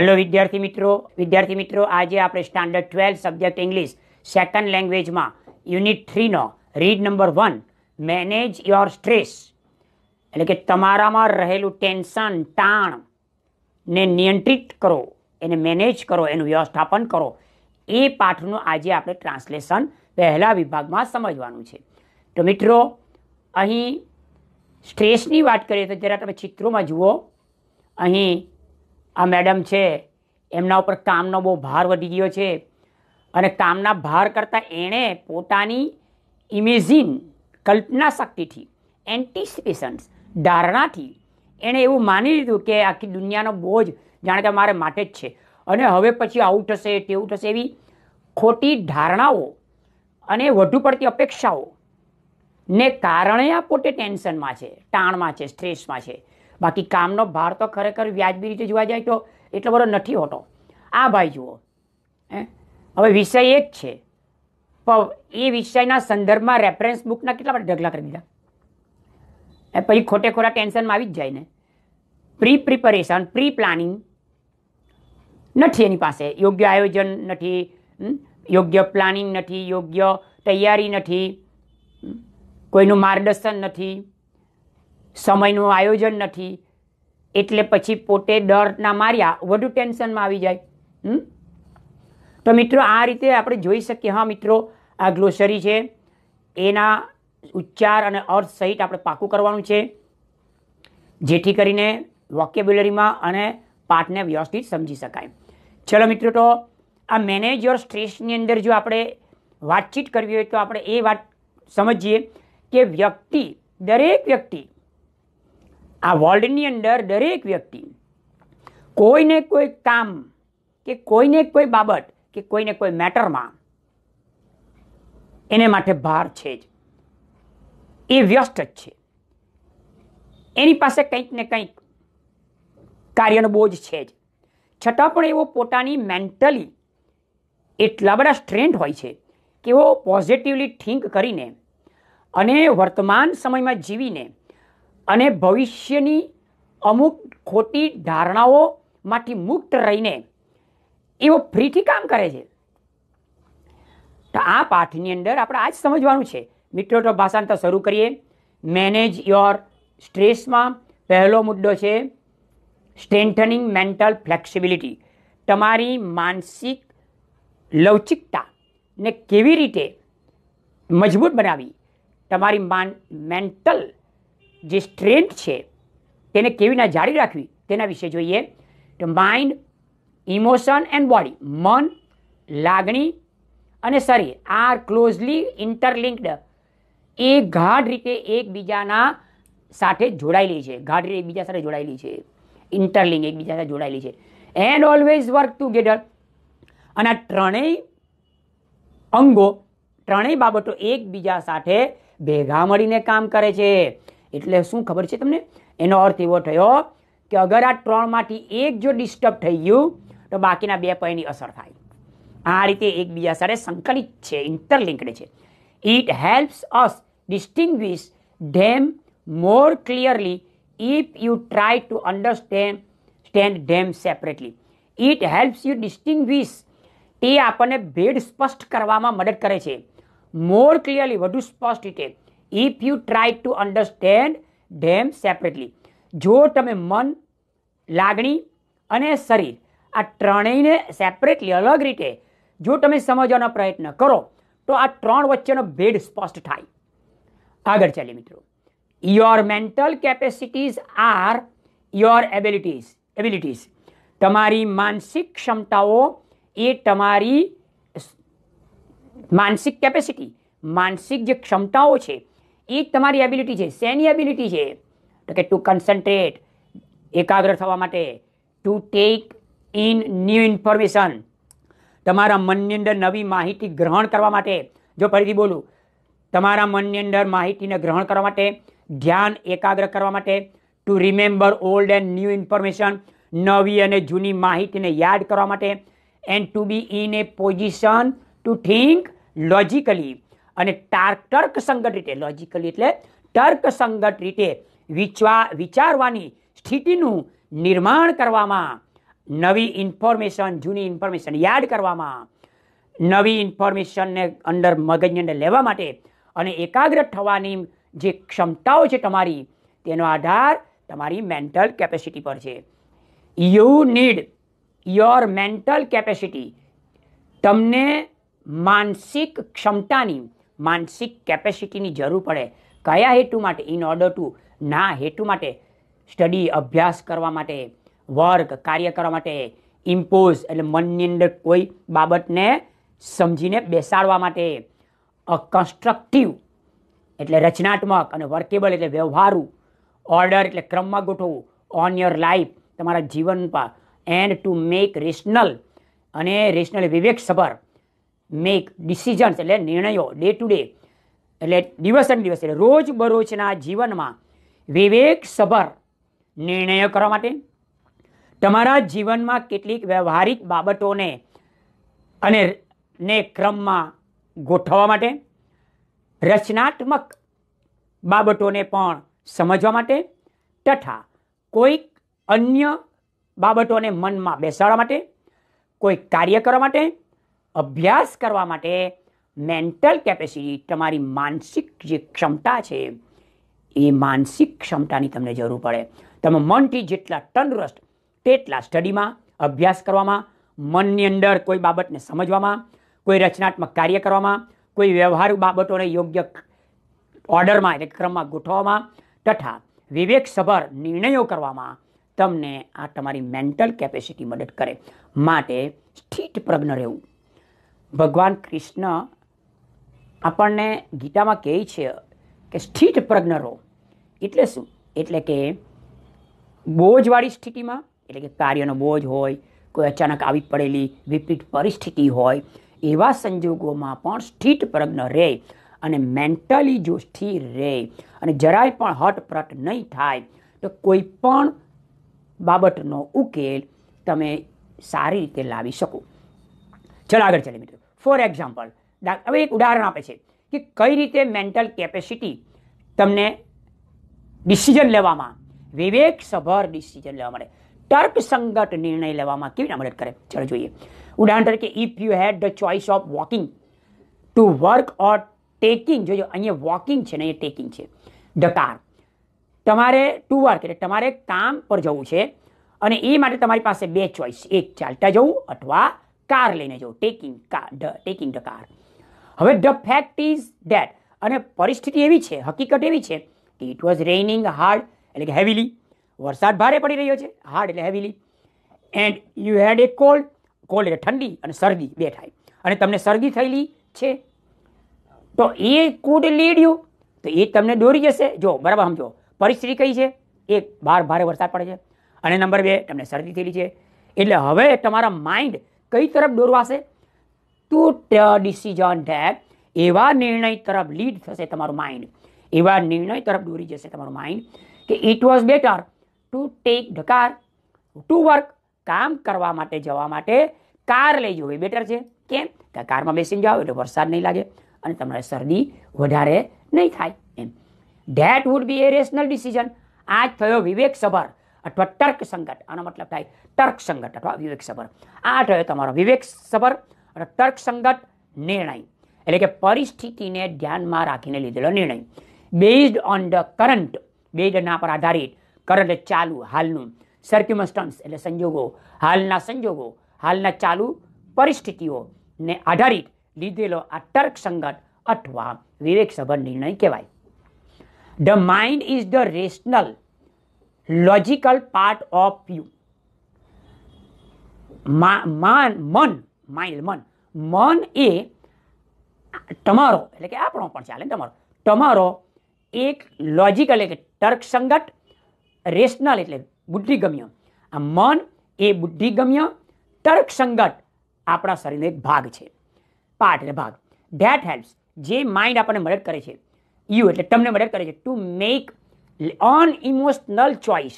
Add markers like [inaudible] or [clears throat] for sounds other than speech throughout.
Hello વિદ્યાર્થી મિત્રો વિદ્યાર્થી મિત્રો આજે આપણે standard twelve subject English second લેંગ્વેજમાં યુનિટ થ્રીનો read number one manage your stress એટલે કે તમારામાં રહેલું ટેન્શન તાણ ને નિયંત્રિત કરો એને મેનેજ કરો એનું વ્યવસ્થાપન કરો એ પાઠનું આજે આપણે ટ્રાન્સલેશન પહેલા વિભાગમાં સમજવાનું છે તો મિત્રો અહીં સ્ટ્રેસની વાત કરીએ તો જરા તમે ચિત્રોમાં જુઓ અહીં આ મેડમ છે એમના ઉપર કામનો બહુ ભાર વધી ગયો છે અને કામના ભાર કરતાં એણે પોતાની ઇમેજિન કલ્પના શક્તિથી એન્ટિસિપેશન્સ ધારણાથી એણે એવું માની લીધું કે આખી દુનિયાનો બોજ જાણે કે મારે માટે જ છે અને હવે પછી આવું થશે તેવું થશે એવી ખોટી ધારણાઓ અને વધુ પડતી અપેક્ષાઓ ને કારણે આ પોતે ટેન્શનમાં છે તાણમાં છે સ્ટ્રેસમાં છે બાકી કામનો ભાર તો ખરેખર વ્યાજબી રીતે જોવા જાય તો એટલો બધો નથી હોતો આ ભાઈ જુઓ હે હવે વિષય એક છે પણ એ વિષયના સંદર્ભમાં રેફરન્સ બુકના કેટલા બધા ઢગલા કરી દીધા એ પછી ખોટે ખોટા ટેન્શનમાં આવી જ જાય ને પ્રી પ્રિપરેશન પ્રી પ્લાનિંગ નથી એની પાસે યોગ્ય આયોજન નથી યોગ્ય પ્લાનિંગ નથી યોગ્ય તૈયારી નથી કોઈનું માર્ગદર્શન નથી સમયનું આયોજન નથી એટલે પછી પોતે ડરના માર્યા વધુ ટેન્શનમાં આવી જાય તો મિત્રો આ રીતે આપણે જોઈ શકીએ હા મિત્રો આ ગ્લોસરી છે એના ઉચ્ચાર અને અર્થ સહિત આપણે પાકું કરવાનું છે જેથી કરીને વોકેબ્યુલરીમાં અને પાઠને વ્યવસ્થિત સમજી શકાય ચલો મિત્રો તો આ મેનેજર સ્ટ્રેસની અંદર જો આપણે વાતચીત કરવી હોય તો આપણે એ વાત સમજીએ કે વ્યક્તિ દરેક વ્યક્તિ આ વર્લ્ડની અંદર દરેક વ્યક્તિ કોઈને કોઈ કામ કે કોઈને કોઈ બાબત કે કોઈને કોઈ મેટરમાં એને માટે ભાર છે જ એ વ્યસ્ત જ છે એની પાસે કંઈક ને કંઈક કાર્યનો બોજ છે જ છતાં પણ એવો પોતાની મેન્ટલી એટલા બધા સ્ટ્રેન્થ હોય છે કે એવો પોઝિટિવલી થિંક કરીને અને વર્તમાન સમયમાં જીવીને અને ભવિષ્યની અમુક ખોટી ધારણાઓમાંથી મુક્ત રહીને એવો ફ્રીથી કામ કરે છે તો આ પાઠની અંદર આપણે આ જ સમજવાનું છે મિત્રો તો ભાષાંતર શરૂ કરીએ મેનેજ યોર સ્ટ્રેસમાં પહેલો મુદ્દો છે સ્ટ્રેન્થનિંગ મેન્ટલ ફ્લેક્સિબિલિટી તમારી માનસિક લવચિકતાને કેવી રીતે મજબૂત બનાવી તમારી માન મેન્ટલ જે સ્ટ્રેન્થ છે તેને કેવી રીતના જાળવી રાખવી તેના વિશે જોઈએ તો માઇન્ડ ઇમોશન એન્ડ બોડી મન લાગણી અને શરીર આર ક્લોઝલી ઇન્ટરલિંક્ડ એ ગાઢ રીતે એકબીજાના સાથે જોડાયેલી છે ગાઢ રીતે એકબીજા સાથે જોડાયેલી છે ઇન્ટરલિંક એકબીજા સાથે જોડાયેલી છે એન્ડ ઓલવેઝ વર્ક ટુગેધર અને આ ત્રણેય અંગો ત્રણેય બાબતો એકબીજા સાથે ભેગા મળીને કામ કરે છે એટલે શું ખબર છે તમને એનો અર્થ એવો થયો કે અગર આ ત્રણમાંથી એક જો ડિસ્ટર્બ થઈ ગયું તો બાકીના બે પૈની અસર થાય આ રીતે એકબીજા સાથે સંકલિત છે ઇન્ટરલિંકડ છે it helps us distinguish them more clearly if you try to understand stand them separately it helps you distinguish તે આપણને ભેદ સ્પષ્ટ કરવામાં મદદ કરે છે મોર ક્લિયરલી વધુ સ્પષ્ટ રીતે if you try to understand them separately જો તમે મન લાગણી અને શરીર આ ત્રણેયને સેપરેટલી અલગ રીતે જો તમે સમજવાનો પ્રયત્ન કરો તો આ ત્રણ વચ્ચેનો ભેદ સ્પષ્ટ થાય આગળ ચાલીએ મિત્રો your mental capacities are your abilities abilities તમારી માનસિક ક્ષમતાઓ એ તમારી માનસિક કેપેસિટી માનસિક જે ક્ષમતાઓ છે એ જ તમારી એબિલિટી છે શેની એબિલિટી છે તો કે ટુ કન્સન્ટ્રેટ એકાગ્ર થવા માટે to take in new information તમારા મનની અંદર નવી માહિતી ગ્રહણ કરવા માટે જો ફરીથી બોલું તમારા મનની અંદર માહિતીને ગ્રહણ કરવા માટે ધ્યાન એકાગ્ર કરવા માટે to remember old and new information નવી અને જૂની માહિતીને યાદ કરવા માટે and to be in a position to think logically અને તર્ક સંગત રીતે લોજિકલી એટલે તર્ક સંગત રીતે વિચવા વિચારવાની સ્થિતિનું નિર્માણ કરવામાં નવી ઇન્ફોર્મેશન જૂની ઇન્ફોર્મેશન યાદ કરવામાં નવી ઇન્ફોર્મેશનને અંદર મગજને લેવા માટે અને એકાગ્ર થવાની જે ક્ષમતાઓ છે તમારી તેનો આધાર તમારી મેન્ટલ કેપેસિટી પર છે you need your mental capacity તમને માનસિક ક્ષમતાની માનસિક કેપેસિટીની જરૂર પડે કયા હેતુ માટે ઇન ઓર્ડર ટુ ના હેતુ માટે સ્ટડી અભ્યાસ કરવા માટે વર્ક કાર્ય કરવા માટે ઇમ્પોઝ એટલે મનની અંદર કોઈ બાબતને સમજીને બેસાડવા માટે અ કન્સ્ટ્રક્ટિવ એટલે રચનાત્મક અને વર્કેબલ એટલે વ્યવહારું ઓર્ડર એટલે ક્રમમાં ગોઠવવું ઓન યોર લાઈફ તમારા જીવન પર એન્ડ ટુ મેક રેશનલ અને રેશનલ સભર મેક ડિસિઝન્સ એટલે નિર્ણયો ડે ટુ ડે એટલે દિવસે દિવસ એટલે રોજ બરોજના જીવનમાં વિવેક સભર નિર્ણયો કરવા માટે તમારા જીવનમાં કેટલીક વ્યવહારિક બાબતોને અને ને ક્રમમાં ગોઠવવા માટે રચનાત્મક બાબતોને પણ સમજવા માટે તથા કોઈક અન્ય બાબતોને મનમાં બેસાડવા માટે કોઈ કાર્ય કરવા માટે અભ્યાસ કરવા માટે મેન્ટલ કેપેસિટી તમારી માનસિક જે ક્ષમતા છે એ માનસિક ક્ષમતાની તમને જરૂર પડે તમે મનથી જેટલા તંદુરસ્ત તેટલા સ્ટડીમાં અભ્યાસ કરવામાં મનની અંદર કોઈ બાબતને સમજવામાં કોઈ રચનાત્મક કાર્ય કરવામાં કોઈ વ્યવહારુ બાબતોને યોગ્ય ઓર્ડરમાં એટલે ક્રમમાં ગોઠવવામાં તથા વિવેકસભર નિર્ણયો કરવામાં તમને આ તમારી મેન્ટલ કેપેસિટી મદદ કરે માટે સ્થિત પ્રજ્ઞ રહેવું ભગવાન કૃષ્ણ આપણને ગીતામાં કહે છે કે સ્થિત પ્રજ્ઞ રહો એટલે શું એટલે કે બોજવાળી સ્થિતિમાં એટલે કે કાર્યનો બોજ હોય કોઈ અચાનક આવી પડેલી વિપરીત પરિસ્થિતિ હોય એવા સંજોગોમાં પણ સ્થિત પ્રજ્ઞ રહે અને મેન્ટલી જો સ્થિર રહે અને જરાય પણ હટપ્રટ નહીં થાય તો કોઈ પણ બાબતનો ઉકેલ તમે સારી રીતે લાવી શકો ચાલો આગળ ચાલીએ મિત્રો ફોર એક્ઝામ્પલ હવે એક ઉદાહરણ આપે છે કે કઈ રીતે મેન્ટલ કેપેસિટી તમને ડિસિઝન લેવામાં વિવેક સભર ડિસિઝન લેવા માટે તર્કસંગત નિર્ણય લેવામાં કેવી રીતે મદદ કરે ચાલો જોઈએ ઉદાહરણ તરીકે if you had the choice of walking to work or taking જોજો અહીંયા વોકિંગ છે ને અહીંયા ટેકિંગ છે ધ કાર તમારે ટુ વર્ક એટલે તમારે કામ પર જવું છે અને એ માટે તમારી પાસે બે ચોઇસ એક ચાલતા જવું અથવા કાર લઈને જવું taking car taking the car હવે ધ ફેક્ટ ઇઝ ડેટ અને પરિસ્થિતિ એવી છે હકીકત એવી છે કે ઇટ વોઝ રેઇનિંગ હાર્ડ એટલે કે હેવીલી વરસાદ ભારે પડી રહ્યો છે હાર્ડ એટલે heavily and you had a cold cold એટલે ઠંડી અને શરદી બે થાય અને તમને શરદી થયેલી છે તો એ કુડ લીડ યુ તો એ તમને દોરી જશે જો બરાબર સમજો પરિસ્થિતિ કઈ છે એક બહાર ભારે વરસાદ પડે છે અને નંબર બે તમને શરદી થયેલી છે એટલે હવે તમારા માઇન્ડ કઈ તરફ દોરવાશે ટુ ડિસિઝન ટેક એવા નિર્ણય તરફ લીડ થશે તમારું માઇન્ડ એવા નિર્ણય તરફ દોરી જશે તમારું માઇન્ડ કે it was better to take the car to work કામ કરવા માટે જવા માટે કાર લઈ જવું એ બેટર છે કેમ કે કારમાં બેસીને જાઓ એટલે વરસાદ નહીં લાગે અને તમારે શરદી વધારે નહીં થાય એમ that would be a rational decision આ જ થયો વિવેક સભર અથવા તર્ક સંગત આનો મતલબ થાય તર્ક સંગત અથવા વિવેક સભર આ થયો તમારો વિવેક સભર અને તર્ક સંગત નિર્ણય એટલે કે પરિસ્થિતિને ધ્યાનમાં રાખીને લીધેલો નિર્ણય based on the current based પર આધારિત કરંટ ચાલુ હાલનું સર્ક્યુમસ્ટન્સ એટલે સંજોગો હાલના સંજોગો હાલના ચાલુ પરિસ્થિતિઓને આધારિત લીધેલો આ તર્ક સંગત અથવા વિવેકસભર નિર્ણય કહેવાય the mind is the rational logical part of you માન મન માઇન્ડ મન મન એ તમારો એટલે કે આપણો પણ ચાલે તમારો તમારો એક લોજિકલ એટલે તર્કસંગત રેશનલ એટલે બુદ્ધિગમ્ય આ મન એ બુદ્ધિગમ્ય તર્કસંગત આપણા શરીરનો એક ભાગ છે પાર્ટ એટલે ભાગ ધેટ હેલ્પ્સ જે માઇન્ડ આપણને મદદ કરે છે યુ એટલે તમને મદદ કરે છે to make unemotional choice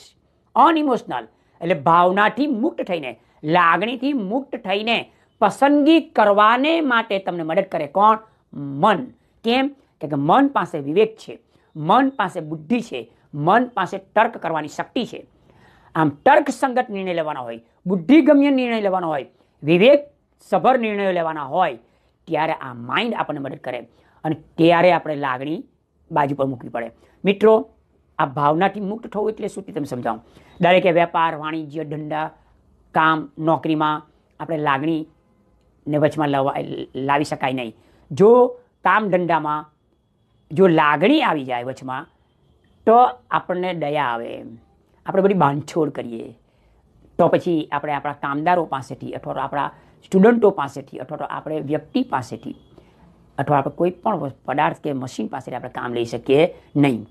unemotional એટલે ભાવનાથી મુક્ત થઈને લાગણીથી મુક્ત થઈને પસંદગી કરવાને માટે તમને મદદ કરે કોણ મન કેમ કે મન પાસે વિવેક છે મન પાસે બુદ્ધિ છે મન પાસે તર્ક કરવાની શક્તિ છે આમ તર્ક સંગત નિર્ણય લેવાના હોય બુદ્ધિગમ્ય નિર્ણય લેવાનો હોય વિવેક સભર નિર્ણયો લેવાના હોય ત્યારે આ માઇન્ડ આપણને મદદ કરે અને ત્યારે આપણે લાગણી બાજુ પર મૂકવી પડે મિત્રો આ ભાવનાથી મુક્ત થવું એટલે શું તમે સમજાવો દરેકે વેપાર વાણિજ્ય ધંધા કામ નોકરીમાં આપણે લાગણીને વચમાં લાવી શકાય નહીં જો કામ ધંધામાં જો લાગણી આવી જાય વચમાં તો આપણને દયા આવે આપણે બધી બાંધછોડ કરીએ તો પછી આપણે આપણા કામદારો પાસેથી અથવા તો આપણા સ્ટુડન્ટો પાસેથી અથવા તો આપણે વ્યક્તિ પાસેથી અથવા આપણે કોઈ પણ પદાર્થ કે મશીન પાસેથી આપણે કામ લઈ શકીએ નહીં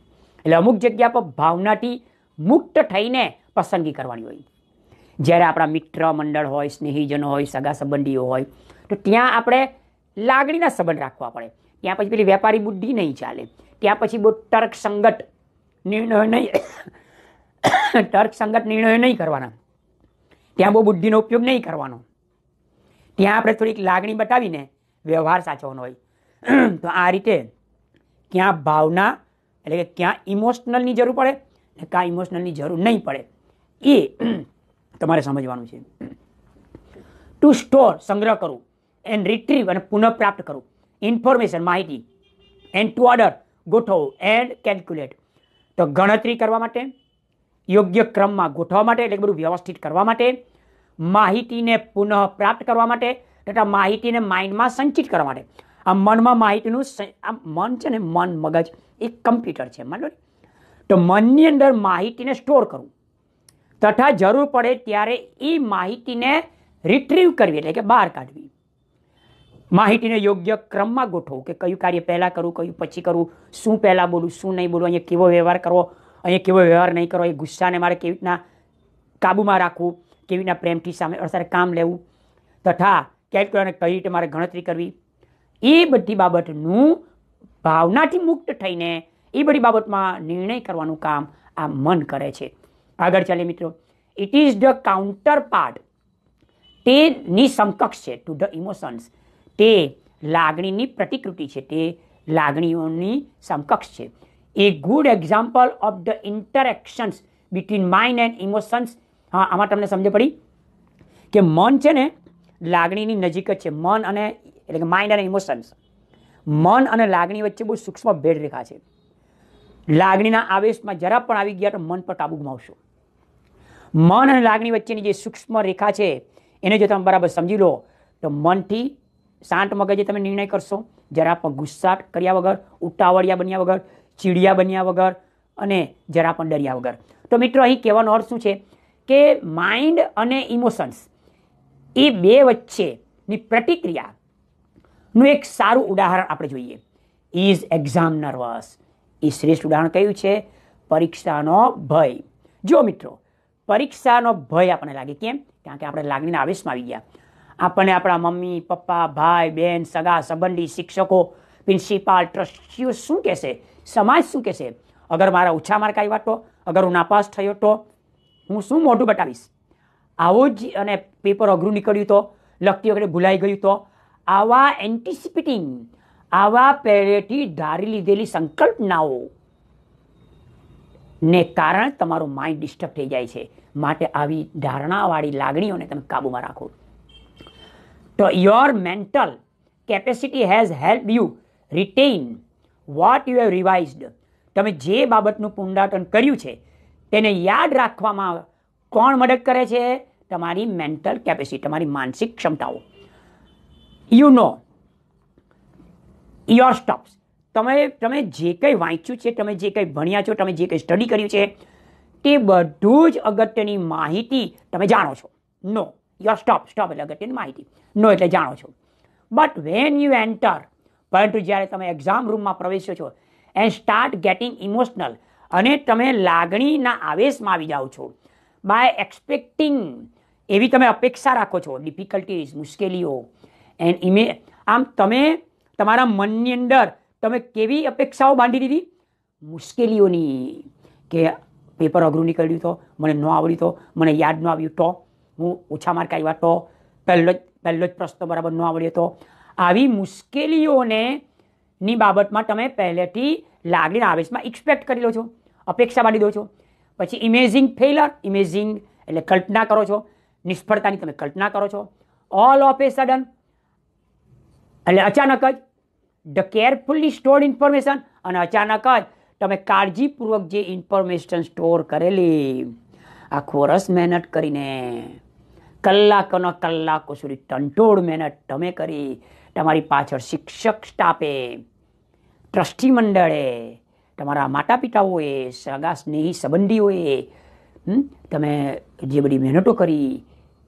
એટલે અમુક જગ્યા પર ભાવનાથી મુક્ત થઈને પસંદગી કરવાની હોય જ્યારે આપણા મિત્ર મંડળ હોય સ્નેહીજનો હોય સગા સંબંધીઓ હોય તો ત્યાં આપણે લાગણીના સંબંધ રાખવા પડે ત્યાં પછી પેલી વેપારી બુદ્ધિ નહીં ચાલે ત્યાં પછી બહુ તર્ક સંગત નિર્ણયો નહીં [coughs] તર્ક સંગત નિર્ણયો નહીં કરવાના ત્યાં બહુ બુદ્ધિનો ઉપયોગ નહીં કરવાનો ત્યાં આપણે થોડીક લાગણી બતાવીને વ્યવહાર સાચવવાનો હોય [coughs] તો આ રીતે ક્યાં ભાવના એટલે કે ક્યાં ઇમોશનલની જરૂર પડે અને ક્યાં ઇમોશનલની જરૂર નહીં પડે એ [clears throat] તમારે સમજવાનું છે ટુ સ્ટોર સંગ્રહ કરું એન્ડ રિટ્રીવ અને પુનઃપ્રાપ્ત કરું ઇન્ફોર્મેશન માહિતી એન્ડ ટુ ઓર્ડર ગોઠવવું એન્ડ કેલ્ક્યુલેટ તો ગણતરી કરવા માટે યોગ્ય ક્રમમાં ગોઠવવા માટે એટલે બધું વ્યવસ્થિત કરવા માટે માહિતીને પુનઃપ્રાપ્ત કરવા માટે તથા માહિતીને માઇન્ડમાં સંચિત કરવા માટે આ મનમાં માહિતીનું આ મન છે ને મન મગજ એ કમ્પ્યુટર છે માનો તો મનની અંદર માહિતીને સ્ટોર કરવું તથા જરૂર પડે ત્યારે એ માહિતીને રિટ્રીવ કરવી એટલે કે બહાર કાઢવી માહિતીને યોગ્ય ક્રમમાં ગોઠવું કે કયું કાર્ય પહેલાં કરવું કયું પછી કરવું શું પહેલાં બોલું શું નહીં બોલું અહીંયા કેવો વ્યવહાર કરવો અહીંયા કેવો વ્યવહાર નહીં કરવો એ ગુસ્સાને મારે કેવી રીતના કાબૂમાં રાખવું કેવી રીતના પ્રેમથી સામે અસર કામ લેવું તથા કેલ્ક્યુલેટરને કઈ રીતે મારે ગણતરી કરવી એ બધી બાબતનું ભાવનાથી મુક્ત થઈને એ બધી બાબતમાં નિર્ણય કરવાનું કામ આ મન કરે છે આગળ ચાલીએ મિત્રો it is the counterpart તેની સમકક્ષ છે ટુ ધ ઇમોશન્સ તે લાગણીની પ્રતિકૃતિ છે તે લાગણીઓની સમકક્ષ છે a good example of the interactions between mind and emotions હા આમાં તમને સમજ પડી કે મન છે ને લાગણીની નજીક જ છે મન અને એટલે કે માઇન્ડ અને ઇમોશન્સ મન અને લાગણી વચ્ચે બહુ સૂક્ષ્મ રેખા છે લાગણીના આવેશમાં જરા પણ આવી ગયા તો મન પર કાબુ ગુમાવશો મન અને લાગણી વચ્ચેની જે સૂક્ષ્મ રેખા છે એને જો તમે બરાબર સમજી લો તો મનથી શાંત મગજે તમે નિર્ણય કરશો જરા પણ ગુસ્સાટ કર્યા વગર ઉટાવળિયા બન્યા વગર ચીડિયા બન્યા વગર અને જરા પણ ડર્યા વગર તો મિત્રો અહીં કહેવાનો અર્થ શું છે કે માઇન્ડ અને ઇમોશન્સ એ બે વચ્ચેની પ્રતિક્રિયા નું એક સારું ઉદાહરણ આપણે જોઈએ ઇઝ એક્ઝામ નર્વસ એ શ્રેષ્ઠ ઉદાહરણ કયું છે પરીક્ષાનો ભય જો મિત્રો પરીક્ષાનો ભય આપણને લાગે કેમ કારણ કે આપણે લાગણીના આવેશમાં આવી ગયા આપણને આપણા મમ્મી પપ્પા ભાઈ બહેન સગા સંબંધી શિક્ષકો પ્રિન્સિપાલ ટ્રસ્ટીઓ શું કહેશે સમાજ શું કહેશે અગર મારા ઓછા માર્ક આવ્યા તો અગર હું નાપાસ થયો તો હું શું મોઢું બતાવીશ આવો જ અને પેપર અઘરું નીકળ્યું તો લખતી વખતે ભૂલાઈ ગયું તો આવા એન્ટિસિપેટિંગ આવા પહેલેથી ધારી લીધેલી સંકલ્પનાઓ ને કારણે તમારું માઇન્ડ ડિસ્ટર્બ થઈ જાય છે માટે આવી ધારણાવાળી લાગણીઓને તમે કાબૂમાં રાખો તો your mental capacity has help you retain what you have revised તમે જે બાબતનું પુનરાવર્તન કર્યું છે તેને યાદ રાખવામાં કોણ મદદ કરે છે તમારી મેન્ટલ કેપેસિટી તમારી માનસિક ક્ષમતાઓ યુ નો યોર સ્ટોપ્સ તમે તમે જે કંઈ વાંચ્યું છે તમે જે કંઈ ભણ્યા છો તમે જે કંઈ સ્ટડી કર્યું છે તે બધું જ અગત્યની માહિતી તમે જાણો છો નો યોર સ્ટોપ સ્ટોપ એટલે અગત્યની માહિતી નો એટલે જાણો છો બટ વેન યુ એન્ટર પરંતુ જ્યારે તમે એક્ઝામ રૂમમાં પ્રવેશ્યો છો એન્ડ સ્ટાર્ટ ગેટિંગ ઇમોશનલ અને તમે લાગણીના આવેશમાં આવી જાઓ છો બાય એક્સપેક્ટિંગ એવી તમે અપેક્ષા રાખો છો ડિફિકલ્ટીઝ મુશ્કેલીઓ એન્ડ ઇમે આમ તમે તમારા મનની અંદર તમે કેવી અપેક્ષાઓ બાંધી દીધી મુશ્કેલીઓની કે પેપર અઘરું નીકળ્યું તો મને ન આવડ્યું તો મને યાદ ન આવ્યું તો હું ઓછા માર્ક આવ્યા તો પહેલો જ પહેલો જ પ્રશ્ન બરાબર ન આવડ્યો તો આવી મુશ્કેલીઓને ની બાબતમાં તમે પહેલેથી લાગણીના આવેશમાં એક્સપેક્ટ કરી લો છો અપેક્ષા બાંધી દો છો પછી ઇમેઝિંગ ફેલર ઇમેઝિંગ એટલે કલ્પના કરો છો નિષ્ફળતાની તમે કલ્પના કરો છો ઓલ ઓફ એ સડન એટલે અચાનક જ ધ કેરફુલી સ્ટોર્ડ ઇન્ફોર્મેશન અને અચાનક જ તમે કાળજીપૂર્વક જે ઇન્ફોર્મેશન સ્ટોર કરેલી આખો રસ મહેનત કરીને કલાકોનો કલાકો સુધી ટંટોળ મહેનત તમે કરી તમારી પાછળ શિક્ષક સ્ટાફે ટ્રસ્ટી મંડળે તમારા માતા પિતાઓએ સગા સ્નેહી સંબંધીઓએ તમે જે બધી મહેનતો કરી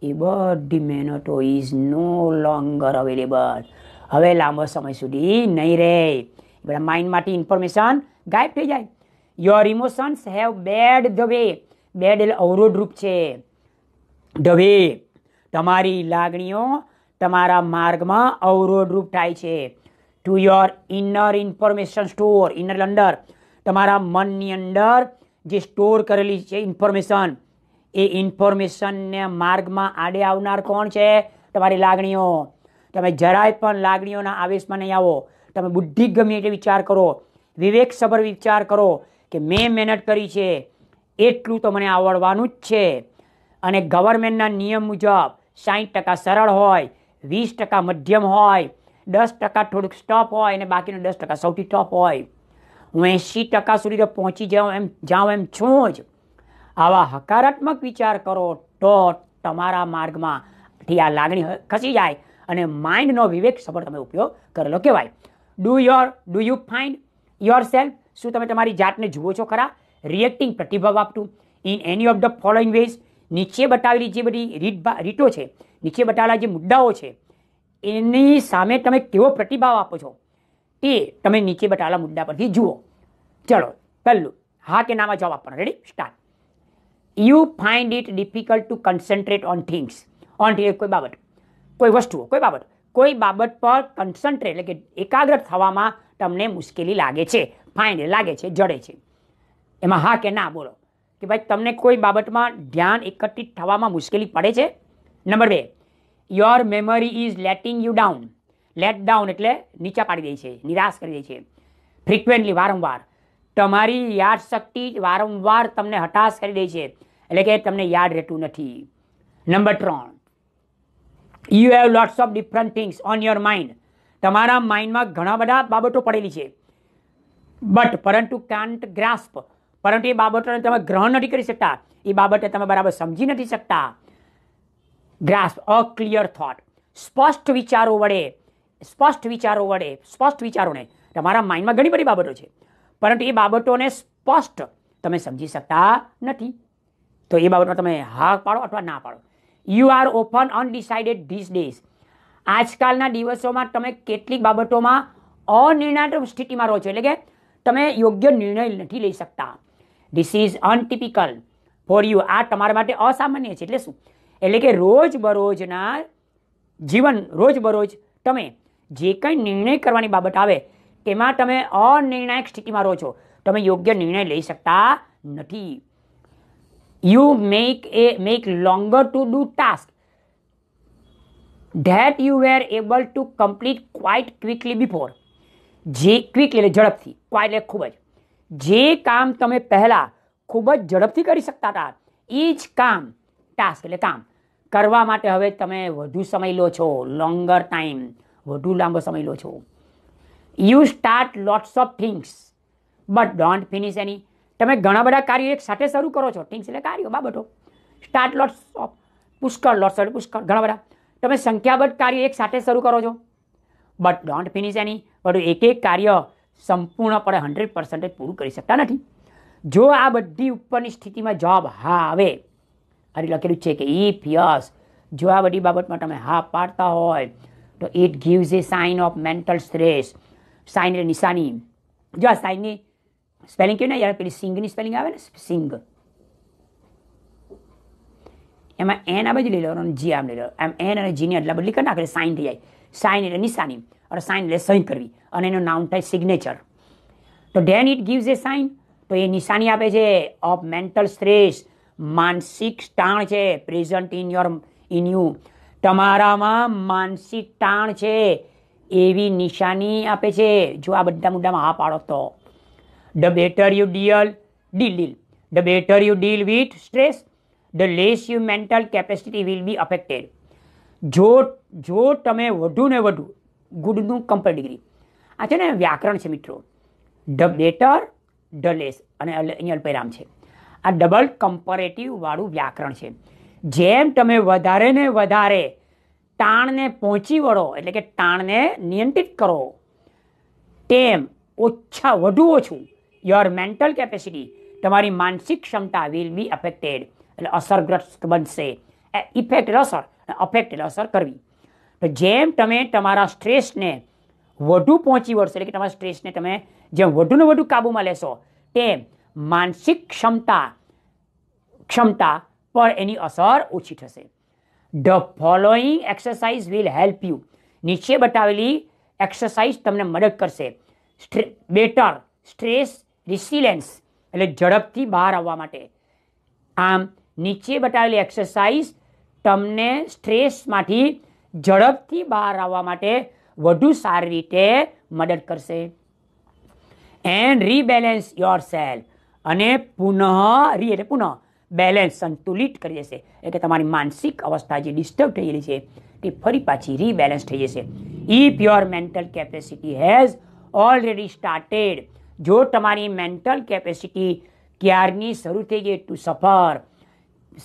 એ બધી મહેનતો ઇઝ નો લોંગર અવેલેબલ હવે લાંબો સમય સુધી નહીં રહે બધા માઇન્ડમાંથી ઇન્ફોર્મેશન ગાયબ થઈ જાય your emotions have barred the way barred એટલે અવરોધરૂપ છે ધ વે તમારી લાગણીઓ તમારા માર્ગમાં અવરોધરૂપ થાય છે to your inner information store inner અંદર તમારા મનની અંદર જે સ્ટોર કરેલી છે ઇન્ફોર્મેશન એ ઇન્ફોર્મેશનને માર્ગમાં આડે આવનાર કોણ છે તમારી લાગણીઓ તમે જરાય પણ લાગણીઓના આવેશમાં નહીં આવો તમે બુદ્ધિ ગમે એટલે વિચાર કરો વિવેકસભર વિચાર કરો કે મેં મહેનત કરી છે એટલું તો મને આવડવાનું જ છે અને ગવર્મેન્ટના નિયમ મુજબ સાહીઠ ટકા સરળ હોય વીસ ટકા મધ્યમ હોય દસ ટકા થોડુંક સ્ટફ હોય અને બાકીનું દસ ટકા સૌથી ટફ હોય હું એંશી ટકા સુધી તો પહોંચી જાઉં એમ જાઉં એમ છું જ આવા હકારાત્મક વિચાર કરો તો તમારા માર્ગમાંથી આ લાગણી ખસી જાય અને માઇન્ડનો વિવેક સફળ તમે ઉપયોગ કરેલો કહેવાય do your do you find yourself શું તમે તમારી જાતને જુઓ છો ખરા રિએક્ટિંગ પ્રતિભાવ આપતું in any of the following ways નીચે બતાવેલી જે બધી રીત રીતો છે નીચે બતાવેલા જે મુદ્દાઓ છે એની સામે તમે કેવો પ્રતિભાવ આપો છો તે તમે નીચે બતાવેલા મુદ્દા પરથી જુઓ ચલો પહેલું હા કે નામાં જવાબ આપવાનો ready start you find it difficult to concentrate on things on કોઈ બાબત કોઈ વસ્તુઓ કોઈ બાબત કોઈ બાબત પર કન્સન્ટ્રેટ એટલે કે એકાગ્ર થવામાં તમને મુશ્કેલી લાગે છે ફાઇન લાગે છે જડે છે એમાં હા કે ના બોલો કે ભાઈ તમને કોઈ બાબતમાં ધ્યાન એકત્રિત થવામાં મુશ્કેલી પડે છે નંબર બે your memory is letting you down let down એટલે નીચા પાડી દે છે નિરાશ કરી દે છે ફ્રિકવન્ટલી વારંવાર તમારી યાદશક્તિ વારંવાર તમને હતાશ કરી દે છે એટલે કે તમને યાદ રહેતું નથી નંબર ત્રણ you have lots of different things on your mind તમારા માઇન્ડમાં ઘણા બધા બાબતો પડેલી છે બટ પરંતુ કાન્ટ ગ્રાસ્પ પરંતુ એ બાબતોને તમે ગ્રહણ નથી કરી શકતા એ બાબતે તમે બરાબર સમજી નથી શકતા ગ્રાસ્પ અ ક્લિયર થોટ સ્પષ્ટ વિચારો વડે સ્પષ્ટ વિચારો વડે સ્પષ્ટ વિચારોને તમારા માઇન્ડમાં ઘણી બધી બાબતો છે પરંતુ એ બાબતોને સ્પષ્ટ તમે સમજી શકતા નથી તો એ બાબતમાં તમે હા પાડો અથવા ના પાડો you are open undecided these days આજકાલના દિવસોમાં તમે કેટલીક બાબતોમાં અનિર્ણાયક સ્થિતિમાં રહો છો એટલે કે તમે યોગ્ય નિર્ણય નથી લઈ શકતા this is untypical for you આ તમારા માટે અસામાન્ય છે એટલે શું એટલે કે રોજબરોજના જીવન રોજબરોજ તમે જે કંઈ નિર્ણય કરવાની બાબત આવે તેમાં તમે અનિર્ણાયક સ્થિતિમાં રહો છો તમે યોગ્ય નિર્ણય લઈ શકતા નથી you make a make longer to do task that you were able to complete quite quickly before જે ક્વિકલી એટલે ઝડપથી ક્વાઇટ એટલે ખૂબ જ જે કામ તમે પહેલાં ખૂબ જ ઝડપથી કરી શકતા હતા એ જ કામ ટાસ્ક એટલે કામ કરવા માટે હવે તમે વધુ સમય લો છો લોંગર ટાઈમ વધુ લાંબો સમય લો છો you start lots of things but don't finish any તમે ઘણા બધા કાર્યો એક સાથે શરૂ કરો છો ટીમ્સ એટલે કાર્યો બાબતો સ્ટાર્ટ લોટ ઓફ પુષ્કળ લોટ સોરી પુષ્કળ ઘણા બધા તમે સંખ્યાબદ્ધ કાર્ય એક સાથે શરૂ કરો છો બટ ડોન્ટ ફિનિશ એની બધું એક એક કાર્ય સંપૂર્ણપણે હંડ્રેડ પર્સન્ટેજ પૂરું કરી શકતા નથી જો આ બધી ઉપરની સ્થિતિમાં જવાબ હા આવે અને લખેલું છે કે ઇફ યસ જો આ બધી બાબતમાં તમે હા પાડતા હોય તો it gives a sign of mental stress sign એ નિશાની જો આ સાઇનની સ્પેલિંગ કેવી યાર પેલી સિંગની સ્પેલિંગ આવે ને સિંગ એમાં એન આ બાજુ લઈ લો જી આમ લઈ લો આમ એન અને જીની અદલા બદલી કરી નાખે સાઇન થઈ જાય સાઇન એટલે નિશાની અને સાઇન એટલે સહી કરવી અને એનું નામ થાય સિગ્નેચર તો then it gives a sign તો એ નિશાની આપે છે ઓફ મેન્ટલ સ્ટ્રેસ માનસિક તાણ છે present in your in you તમારામાં માનસિક તાણ છે એવી નિશાની આપે છે જો આ બધા મુદ્દામાં હા પાડો તો The better you deal, deal, the better you deal with stress, the less your mental capacity will be affected. જો જો તમે વધુ ને વધુ ગુડનું કમ્પેર ડિગ્રી આ છે ને વ્યાકરણ છે મિત્રો ધ બેટર ધ લેસ અને અહીંયા અલ્પવિરામ છે આ ડબલ કમ્પેરેટિવવાળું વ્યાકરણ છે જેમ તમે વધારે ને વધારે તાણને પહોંચી વળો એટલે કે તાણને નિયંત્રિત કરો તેમ ઓછા વધુ ઓછું યોર મેન્ટલ કેપેસિટી તમારી માનસિક ક્ષમતા વિલ બી અફેક્ટેડ એટલે અસરગ્રસ્ત બનશે ઇફેક્ટેડ અસર અફેક્ટેડ અસર કરવી તો જેમ તમે તમારા સ્ટ્રેસને વધુ પહોંચી વળશો એટલે કે તમારા સ્ટ્રેસને તમે જેમ વધુને વધુ કાબૂમાં લેશો તેમ માનસિક ક્ષમતા ક્ષમતા પર એની અસર ઓછી થશે the following exercise will help you નીચે બતાવેલી એક્સરસાઇઝ તમને મદદ કરશે બેટર સ્ટ્રેસ રિસિલેન્સ એટલે ઝડપથી બહાર આવવા માટે આમ નીચે બતાવેલી એક્સરસાઇઝ તમને સ્ટ્રેસમાંથી ઝડપથી બહાર આવવા માટે વધુ સારી રીતે મદદ કરશે એન્ડ રીબેલેન્સ યોર સેલ્ફ અને પુનઃ રી એટલે પુનઃ બેલેન્સ સંતુલિત કરી દેશે એટલે તમારી માનસિક અવસ્થા જે ડિસ્ટર્બ થયેલી છે તે ફરી પાછી રીબેલેન્સ થઈ જશે if your mental capacity has already started જો તમારી મેન્ટલ કેપેસિટી ક્યારની શરૂ થઈ ગઈ ટુ સફર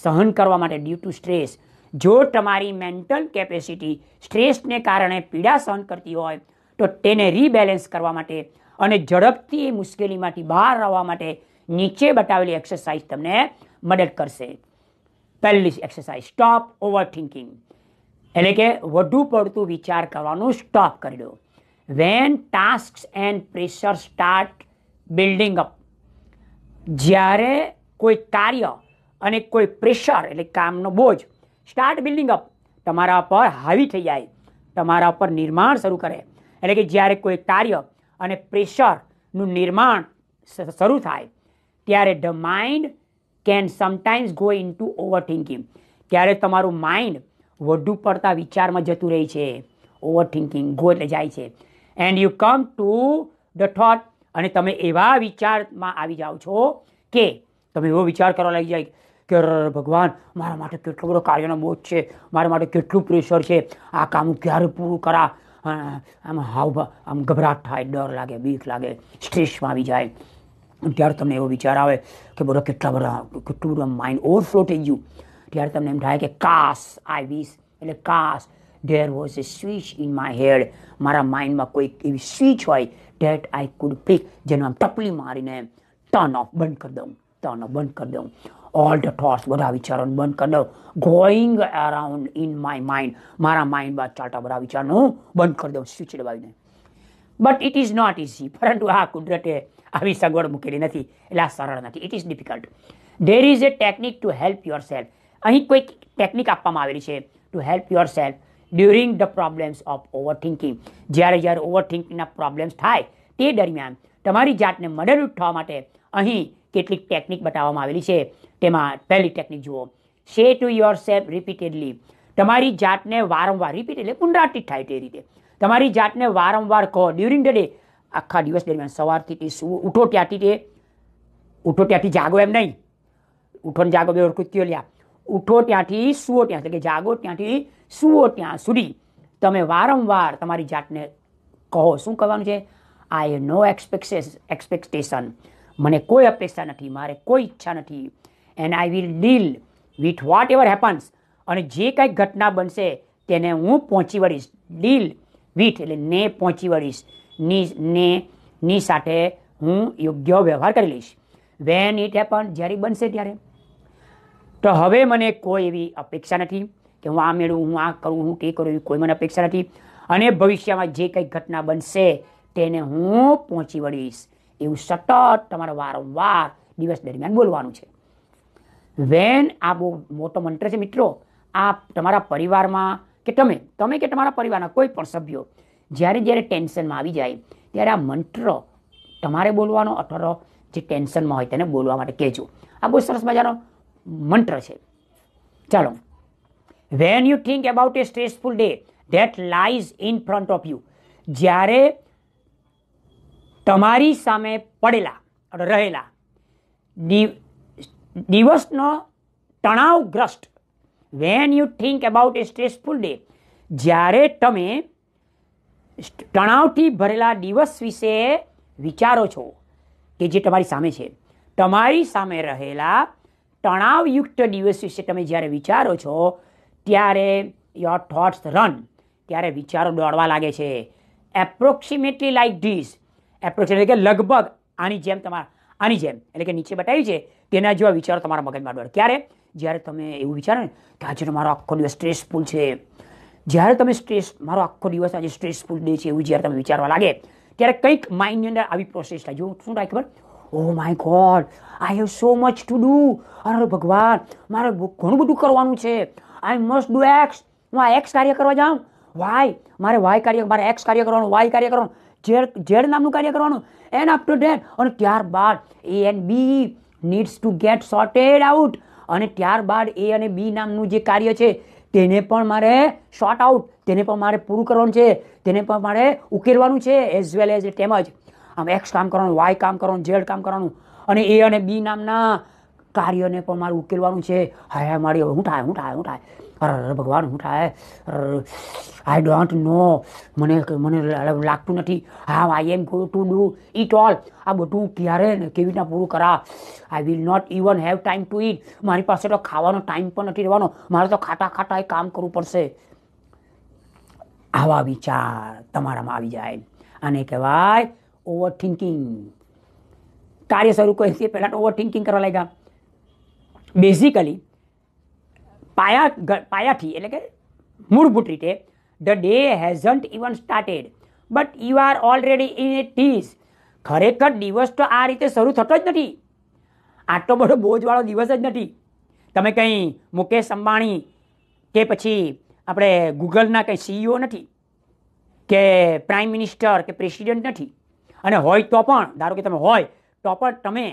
સહન કરવા માટે ડ્યુ ટુ સ્ટ્રેસ જો તમારી મેન્ટલ કેપેસિટી સ્ટ્રેસને કારણે પીડા સહન કરતી હોય તો તેને રીબેલેન્સ કરવા માટે અને ઝડપથી મુશ્કેલીમાંથી બહાર આવવા માટે નીચે બતાવેલી એક્સરસાઇઝ તમને મદદ કરશે પહેલી એક્સરસાઇઝ સ્ટોપ ઓવર થિંકિંગ એટલે કે વધુ પડતું વિચાર કરવાનું સ્ટોપ કરી દો when task and pressure start building up જ્યારે કોઈ કાર્ય અને કોઈ પ્રેશર એટલે કામનો બોજ સ્ટાર્ટ બિલ્ડિંગ અપ તમારા પર હાવી થઈ જાય તમારા પર નિર્માણ શરૂ કરે એટલે કે જ્યારે કોઈ કાર્ય અને પ્રેશરનું નિર્માણ શરૂ થાય ત્યારે the mind can sometimes go into overthinking ત્યારે તમારું માઇન્ડ વધુ પડતા વિચારમાં જતું રહે છે ઓવરથિંકિંગ થિંકિંગ ગો એટલે જાય છે and you come to the thought અને તમે એવા વિચારમાં આવી જાઓ છો કે તમે એવો વિચાર કરવા લાગી જાય કે ભગવાન મારા માટે કેટલો બધો કાર્યનો બોધ છે મારા માટે કેટલું પ્રેશર છે આ કામ ક્યારે પૂરું કરા આમ હાવ આમ ગભરાટ થાય ડર લાગે બીક લાગે સ્ટ્રેસમાં આવી જાય ત્યારે તમને એવો વિચાર આવે કે બોલો કેટલા બધા કેટલું બધું માઇન્ડ ઓવરફ્લો થઈ ગયું ત્યારે તમને એમ થાય કે કાસ આઈ વીસ એટલે cause there was a switch in my head મારા માઇન્ડમાં કોઈક એવી સ્વિચ હોય ડેટ આઈ કુડ પિક જેનું આમ ટપલી મારીને ટર્ન ઓફ બંધ કરી દઉં ટર્ન ઓફ બંધ કરી દઉં ઓલ ધ થોટ્સ બધા વિચારોને બંધ કરી દઉં going around in my mind મારા માઇન્ડમાં ચાલતા બધા વિચારને હું બંધ કરી દઉં સ્વિચ દબાવીને but it is not easy પરંતુ આ કુદરતે આવી સગવડ મૂકેલી નથી એટલે આ સરળ નથી it is difficult there is a technique to help yourself અહીં કોઈક ટેકનિક આપવામાં આવેલી છે to help yourself during the problems of overthinking જ્યારે જ્યારે ઓવરથિંકિંગના પ્રોબ્લેમ્સ થાય તે દરમિયાન તમારી જાતને મદદરૂપ થવા માટે અહીં કેટલીક ટેકનિક બતાવવામાં આવેલી છે તેમાં પહેલી ટેકનિક જુઓ શે ટુ યોર સેફ રિપીટેડલી તમારી જાતને વારંવાર રિપીટ એટલે પુનરાવર્તિત થાય તે રીતે તમારી જાતને વારંવાર કહો ડ્યુરિંગ ધ ડે આખા દિવસ દરમિયાન સવારથી તે શું ઉઠો ત્યાંથી તે ઉઠો ત્યાંથી જાગો એમ નહીં ઉઠો ને જાગો બે ઓળખું કયો લ્યા ઉઠો ત્યાંથી સુઓ ત્યાં એટલે કે જાગો ત્યાંથી સુઓ ત્યાં સુધી તમે વારંવાર તમારી જાતને કહો શું કહેવાનું છે આઈ નો એક્સપેક્ટેસ એક્સપેક્ટેશન મને કોઈ અપેક્ષા નથી મારે કોઈ ઈચ્છા નથી and I will deal with whatever happens અને જે કાંઈ ઘટના બનશે તેને હું પહોંચી વળીશ ડીલ વિથ એટલે ને પહોંચી વળીશ ની ને ની સાથે હું યોગ્ય વ્યવહાર કરી લઈશ વેન ઇટ હેપન જ્યારે બનશે ત્યારે તો હવે મને કોઈ એવી અપેક્ષા નથી કે હું આ મેળવું હું આ કરું હું તે કરું એવી કોઈ મને અપેક્ષા નથી અને ભવિષ્યમાં જે કંઈ ઘટના બનશે તેને હું પહોંચી વળીશ એવું સતત તમારે વારંવાર દિવસ દરમિયાન બોલવાનું છે વેન આ બહુ મોટો મંત્ર છે મિત્રો આ તમારા પરિવારમાં કે તમે તમે કે તમારા પરિવારના કોઈ પણ સભ્યો જ્યારે જ્યારે ટેન્શનમાં આવી જાય ત્યારે આ મંત્ર તમારે બોલવાનો અથવા જે ટેન્શનમાં હોય તેને બોલવા માટે કહેજો આ બહુ સરસ મજાનો મંત્ર છે ચાલો when you think about a stressful day that lies in front of you જ્યારે તમારી સામે પડેલા રહેલા દિવસનો તણાવગ્રસ્ત when you think about a stressful day જ્યારે તમે તણાવથી ભરેલા દિવસ વિશે વિચારો છો કે જે તમારી સામે છે તમારી સામે રહેલા તણાવયુક્ત દિવસ વિશે તમે જ્યારે વિચારો છો ત્યારે યોર થોટ્સ રન ત્યારે વિચારો દોડવા લાગે છે એપ્રોક્સિમેટલી લાઇક ધીસ એપ્રોક્સિમેટ એટલે કે લગભગ આની જેમ તમારા આની જેમ એટલે કે નીચે બતાવ્યું છે તેના જેવા વિચારો તમારા મગજમાં દોડે ક્યારે જ્યારે તમે એવું વિચારો ને કે આજે મારો આખો દિવસ સ્ટ્રેસફુલ છે જ્યારે તમે સ્ટ્રેસ મારો આખો દિવસ આજે સ્ટ્રેસફુલ ડે છે એવું જ્યારે તમે વિચારવા લાગે ત્યારે કંઈક માઇન્ડની અંદર આવી પ્રોસેસ થાય જો શું થાય ખબર oh my God I have so much to do અરે ભગવાન મારે ઘણું બધું કરવાનું છે આઈ મસ્ટ ડુ એક્સ હું આ એક્સ કાર્ય કરવા જાઉં વાય મારે વાય કાર્ય મારે એક્સ કાર્ય કરવાનું વાય કાર્ય કરવાનું ઝેડ ઝેડ નામનું કાર્ય કરવાનું એન અપ ટુ ડેટ અને ત્યારબાદ A and B needs to get sorted out અને ત્યારબાદ એ અને બી નામનું જે કાર્ય છે તેને પણ મારે શોર્ટ આઉટ તેને પણ મારે પૂરું કરવાનું છે તેને પણ મારે ઉકેલવાનું છે એઝ વેલ એઝ તેમજ આમ એક્સ કામ કરવાનું વાય કામ કરવાનું ઝેડ કામ કરવાનું અને એ અને બી નામના કાર્યને પણ મારું ઉકેલવાનું છે હાય હાય મારી હું થાય હું થાય હું થાય અરે ભગવાન હું થાય આઈ ડોન્ટ નો મને મને લાગતું નથી હા I am go to do it all આ બધું ક્યારે ને કેવી રીતના પૂરું કરા I will not even have time to it મારી પાસે તો ખાવાનો ટાઈમ પણ નથી રહેવાનો મારે તો ખાટા ખાટા એ કામ કરવું પડશે આવા વિચાર તમારામાં આવી જાય આને કહેવાય ઓવર થિંકિંગ કાર્ય શરૂ કરીએ પહેલાં તો ઓવર થિંકિંગ કરવા લાગ્યા બેઝિકલી પાયા પાયાથી એટલે કે મૂળભૂત રીતે the day hasn't even started but you are already in a tizz ખરેખર દિવસ તો આ રીતે શરૂ થતો જ નથી આટલો બધો બોજવાળો દિવસ જ નથી તમે કંઈ મુકેશ અંબાણી કે પછી આપણે ગૂગલના કંઈ સીઈઓ નથી કે પ્રાઇમ મિનિસ્ટર કે પ્રેસિડેન્ટ નથી અને હોય તો પણ ધારો કે તમે હોય તો પણ તમે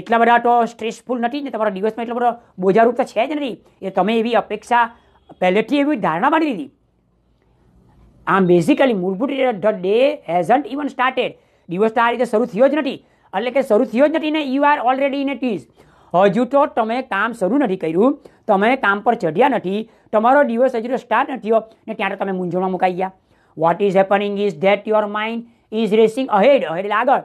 એટલા બધા તો સ્ટ્રેસફુલ નથી ને તમારા દિવસમાં એટલો બધો બોજારૂપ તો છે જ નથી એ તમે એવી અપેક્ષા પહેલેથી એવી ધારણા બાંધી દીધી આમ બેઝિકલી મૂળભૂત રીતે the day hasn't even started દિવસ તો આ રીતે શરૂ થયો જ નથી એટલે કે શરૂ થયો જ નથી ને you are already in a tizz હજુ તો તમે કામ શરૂ નથી કર્યું તમે કામ પર ચઢ્યા નથી તમારો દિવસ હજુ તો સ્ટાર્ટ નથી થયો ને ત્યારે તમે મૂંઝવણમાં મુકાઈ ગયા what is happening is that your mind is racing ahead ahead આગળ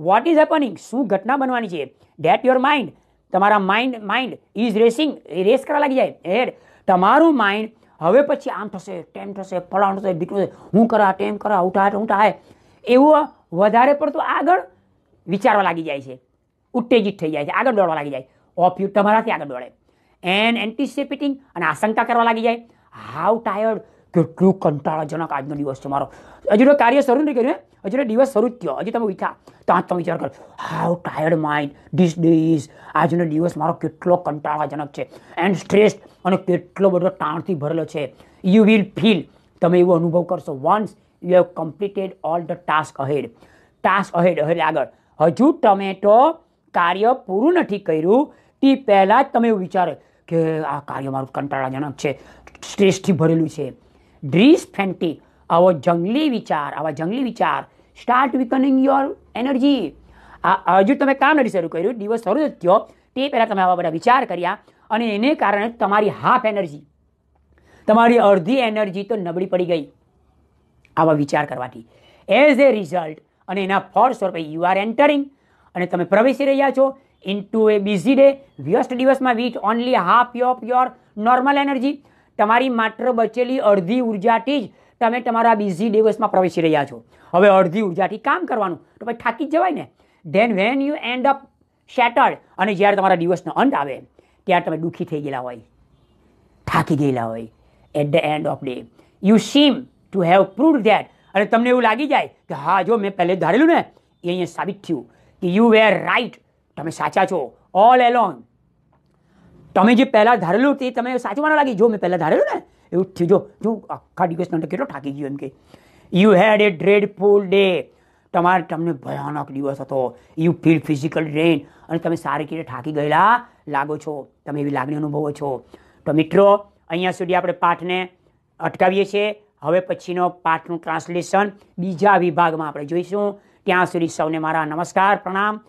વોટ ઇઝ હેપનિંગ શું ઘટના બનવાની છે ડેટ યોર માઇન્ડ તમારા mind mind is racing race કરવા લાગી જાય હેડ તમારું માઇન્ડ હવે પછી આમ થશે ટેમ થશે ફલાણ થશે ઢીકણું થશે હું કરા ટેમ કરા ઉઠા ઉઠા એવું વધારે પડતું આગળ વિચારવા લાગી જાય છે ઉત્તેજિત થઈ જાય છે આગળ દોડવા લાગી જાય ઓફ યુ તમારાથી આગળ દોડે એન એન્ટિસિપેટિંગ અને આશંકા કરવા લાગી જાય હાઉ ટાયર્ડ કેટલું કંટાળાજનક આજનો દિવસ છે મારો હજુ કાર્ય શરૂ નથી કર્યું હજી દિવસ શરૂ જ થયો હજી તમે ઉઠ્યા ત્યાં તમે વિચાર કરો how tired mind this this આજનો દિવસ મારો કેટલો કંટાળાજનક છે એન્ડ સ્ટ્રેસ અને કેટલો બધો તાણથી ભરેલો છે યુ વિલ ફીલ તમે એવો અનુભવ કરશો once you have completed all the task ahead task ahead ahead આગળ હજુ તમે તો કાર્ય પૂરું નથી કર્યું તે પહેલાં જ તમે એવું વિચારો કે આ કાર્ય મારું કંટાળાજનક છે સ્ટ્રેસથી ભરેલું છે ડ્રીસ ફેન્ટી આવો જંગલી વિચાર આવા જંગલી વિચાર સ્ટાર્ટ વિકનિંગ યોર એનર્જી આ હજુ તમે કામ નથી શરૂ કર્યું દિવસ શરૂ જ થયો તે પહેલાં તમે આવા બધા વિચાર કર્યા અને એને કારણે તમારી હાફ એનર્જી તમારી અડધી એનર્જી તો નબળી પડી ગઈ આવા વિચાર કરવાથી એઝ એ રિઝલ્ટ અને એના ફળ સ્વરૂપે યુ આર એન્ટરિંગ અને તમે પ્રવેશી રહ્યા છો into a busy day વ્યસ્ત દિવસમાં which only half your your normal energy તમારી માત્ર બચેલી અડધી ઉર્જાથી જ તમે તમારા બિઝી દિવસમાં પ્રવેશી રહ્યા છો હવે અડધી ઉર્જાથી કામ કરવાનું તો ભાઈ થાકી જ જવાય ને then when you end up shattered અને જ્યારે તમારા દિવસનો અંત આવે ત્યારે તમે દુઃખી થઈ ગયેલા હોય થાકી ગયેલા હોય at the end of day you seem to have prove that અને તમને એવું લાગી જાય કે હા જો મેં પહેલે ધારેલું ને એ અહીંયા સાબિત થયું કે યુ વેર રાઈટ તમે સાચા છો ઓલ એલોંગ તમે જે પહેલાં ધારેલું તે તમે સાચવાના લાગી જો મેં પહેલાં ધારેલું ને એવું થઈ જો જો આખા દિવસનો તમને કેટલો થાકી ગયો એમ કે યુ હેડ એ ડ્રેડફુલ ડે તમારે તમને ભયાનક દિવસ હતો યુ ફીલ ફિઝિકલ ડ્રેન અને તમે સારી રીતે થાકી ગયેલા લાગો છો તમે એવી લાગણી અનુભવો છો તો મિત્રો અહીંયા સુધી આપણે પાઠને અટકાવીએ છીએ હવે પછીનો પાઠનું ટ્રાન્સલેશન બીજા વિભાગમાં આપણે જોઈશું ત્યાં સુધી સૌને મારા નમસ્કાર પ્રણામ